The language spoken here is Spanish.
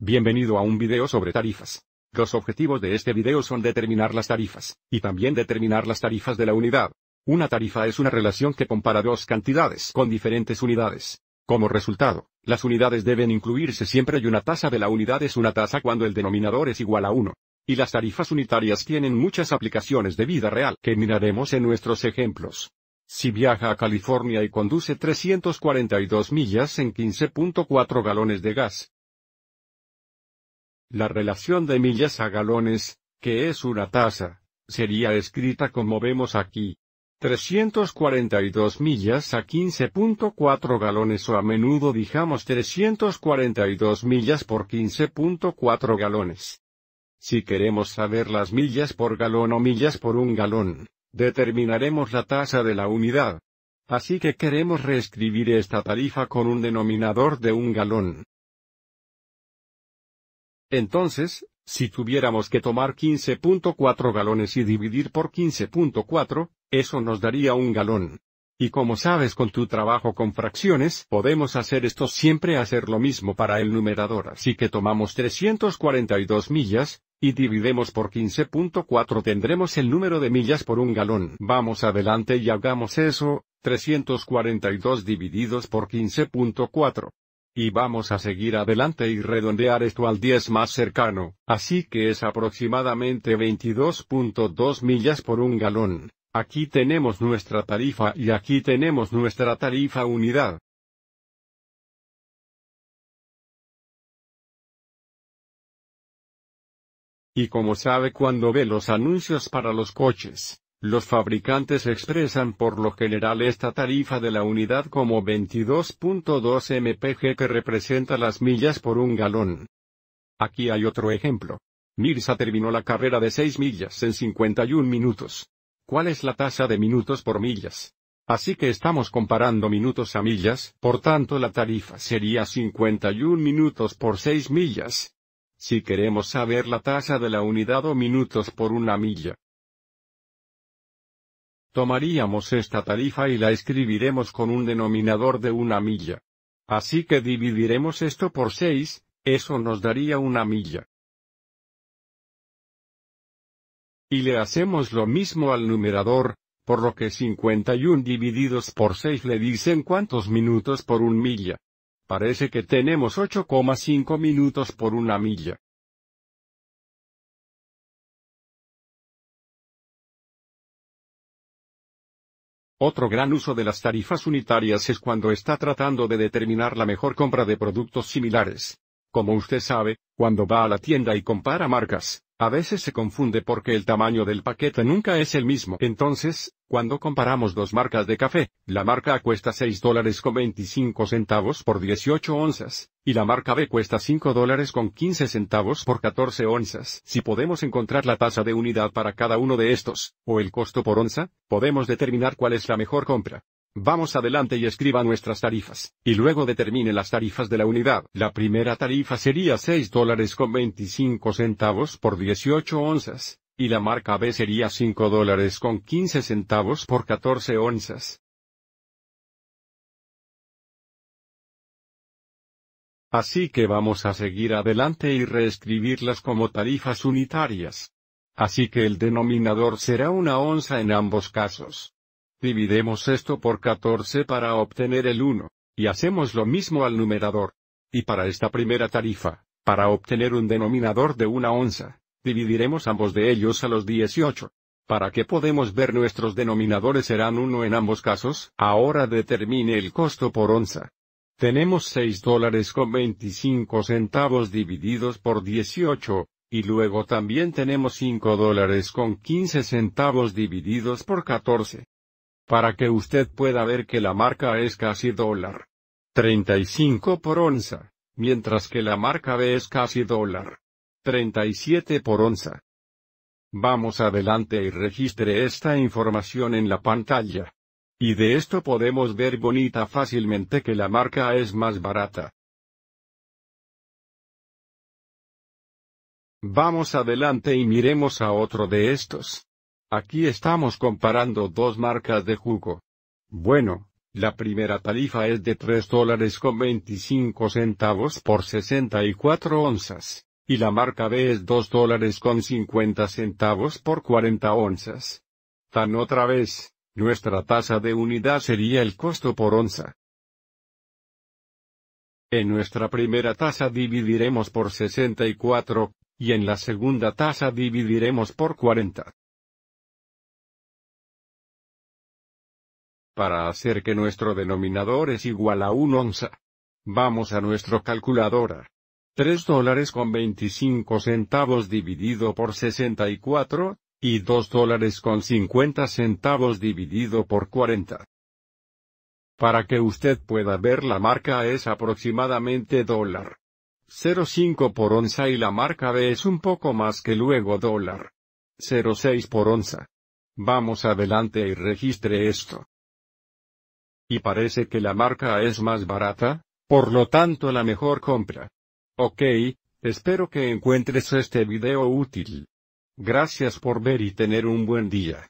Bienvenido a un video sobre tarifas. Los objetivos de este video son determinar las tarifas, y también determinar las tarifas de la unidad. Una tarifa es una relación que compara dos cantidades con diferentes unidades. Como resultado, las unidades deben incluirse siempre y una tasa de la unidad es una tasa cuando el denominador es igual a 1. Y las tarifas unitarias tienen muchas aplicaciones de vida real que miraremos en nuestros ejemplos. Si viaja a California y conduce 342 millas en 15.4 galones de gas, la relación de millas a galones, que es una tasa, sería escrita como vemos aquí. 342 millas a 15.4 galones o a menudo dijamos 342 millas por 15.4 galones. Si queremos saber las millas por galón o millas por un galón, determinaremos la tasa de la unidad. Así que queremos reescribir esta tarifa con un denominador de un galón, entonces, si tuviéramos que tomar 15.4 galones y dividir por 15.4, eso nos daría un galón. Y como sabes con tu trabajo con fracciones, podemos hacer esto siempre hacer lo mismo para el numerador. Así que tomamos 342 millas, y dividimos por 15.4 tendremos el número de millas por un galón. Vamos adelante y hagamos eso, 342 divididos por 15.4. Y vamos a seguir adelante y redondear esto al 10 más cercano, así que es aproximadamente 22.2 millas por un galón. Aquí tenemos nuestra tarifa y aquí tenemos nuestra tarifa unidad. Y como sabe cuando ve los anuncios para los coches, los fabricantes expresan por lo general esta tarifa de la unidad como 22.2 mpg que representa las millas por un galón. Aquí hay otro ejemplo. Mirsa terminó la carrera de 6 millas en 51 minutos. ¿Cuál es la tasa de minutos por millas? Así que estamos comparando minutos a millas, por tanto la tarifa sería 51 minutos por 6 millas. Si queremos saber la tasa de la unidad o minutos por una milla, Tomaríamos esta tarifa y la escribiremos con un denominador de una milla. Así que dividiremos esto por 6, eso nos daría una milla. Y le hacemos lo mismo al numerador, por lo que 51 divididos por 6 le dicen cuántos minutos por un milla. Parece que tenemos 8,5 minutos por una milla. Otro gran uso de las tarifas unitarias es cuando está tratando de determinar la mejor compra de productos similares. Como usted sabe, cuando va a la tienda y compara marcas, a veces se confunde porque el tamaño del paquete nunca es el mismo. Entonces, cuando comparamos dos marcas de café, la marca A cuesta 6 dólares con 25 centavos por 18 onzas, y la marca B cuesta 5 dólares con 15 centavos por 14 onzas. Si podemos encontrar la tasa de unidad para cada uno de estos, o el costo por onza, podemos determinar cuál es la mejor compra. Vamos adelante y escriba nuestras tarifas, y luego determine las tarifas de la unidad. La primera tarifa sería 6 dólares con 25 centavos por 18 onzas, y la marca B sería 5 dólares con 15 centavos por 14 onzas. Así que vamos a seguir adelante y reescribirlas como tarifas unitarias. Así que el denominador será una onza en ambos casos. Dividemos esto por 14 para obtener el 1, y hacemos lo mismo al numerador. Y para esta primera tarifa, para obtener un denominador de una onza, Dividiremos ambos de ellos a los 18. Para que podemos ver nuestros denominadores serán uno en ambos casos. Ahora determine el costo por onza. Tenemos 6 dólares con 25 centavos divididos por 18, y luego también tenemos 5 dólares con 15 centavos divididos por 14. Para que usted pueda ver que la marca es casi dólar. 35 por onza, mientras que la marca B es casi dólar. 37 por onza. Vamos adelante y registre esta información en la pantalla. Y de esto podemos ver bonita fácilmente que la marca es más barata. Vamos adelante y miremos a otro de estos. Aquí estamos comparando dos marcas de jugo. Bueno, la primera tarifa es de 3 dólares con 25 centavos por 64 onzas y la marca B es 2 dólares con 50 centavos por 40 onzas. Tan otra vez, nuestra tasa de unidad sería el costo por onza. En nuestra primera tasa dividiremos por 64, y en la segunda tasa dividiremos por 40. Para hacer que nuestro denominador es igual a 1 onza. Vamos a nuestra calculadora. 3 dólares con 25 centavos dividido por 64, y 2 dólares con 50 centavos dividido por 40. Para que usted pueda ver la marca es aproximadamente dólar. 0,5 por onza y la marca B es un poco más que luego dólar. 0,6 por onza. Vamos adelante y registre esto. Y parece que la marca es más barata, por lo tanto la mejor compra. Ok, espero que encuentres este video útil. Gracias por ver y tener un buen día.